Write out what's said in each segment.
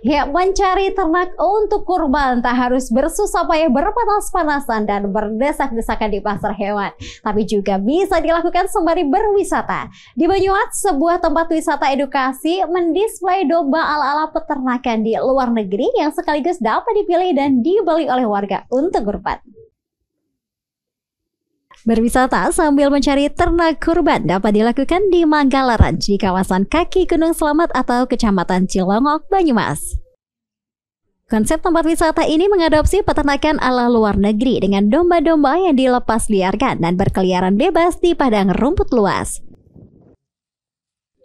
Ya, mencari ternak untuk kurban tak harus bersusah payah berpanas-panasan dan berdesak-desakan di pasar hewan. Tapi juga bisa dilakukan sembari berwisata. Di Banyuwangi, sebuah tempat wisata edukasi mendisplay domba ala-ala peternakan di luar negeri yang sekaligus dapat dipilih dan dibeli oleh warga untuk kurban. Berwisata sambil mencari ternak kurban dapat dilakukan di Manggala di kawasan kaki Gunung Selamat atau Kecamatan Cilongok, Banyumas. Konsep tempat wisata ini mengadopsi peternakan ala luar negeri dengan domba-domba yang dilepas liarkan dan berkeliaran bebas di padang rumput luas.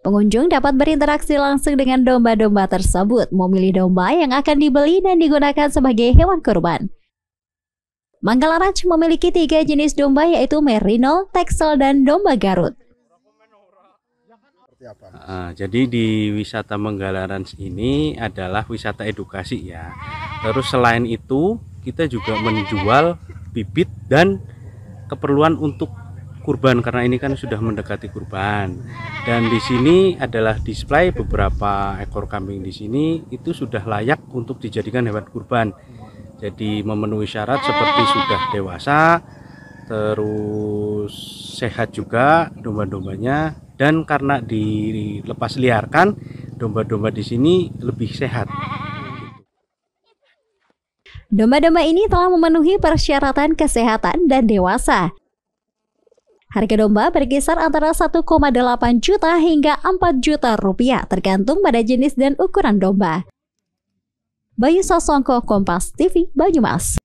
Pengunjung dapat berinteraksi langsung dengan domba-domba tersebut, memilih domba yang akan dibeli dan digunakan sebagai hewan kurban. Manggala Ranch memiliki tiga jenis domba yaitu Merino, Texel, dan domba Garut. Uh, jadi di wisata Manggala Ranch ini adalah wisata edukasi ya. Terus selain itu kita juga menjual bibit dan keperluan untuk kurban karena ini kan sudah mendekati kurban. Dan di sini adalah display beberapa ekor kambing di sini itu sudah layak untuk dijadikan hewan kurban jadi memenuhi syarat seperti sudah dewasa terus sehat juga domba-dombanya dan karena dilepas liarkan domba-domba di sini lebih sehat Domba-domba ini telah memenuhi persyaratan kesehatan dan dewasa. Harga domba berkisar antara 1,8 juta hingga 4 juta rupiah tergantung pada jenis dan ukuran domba. Bayu Sasongko, Kompas TV, Banyumas.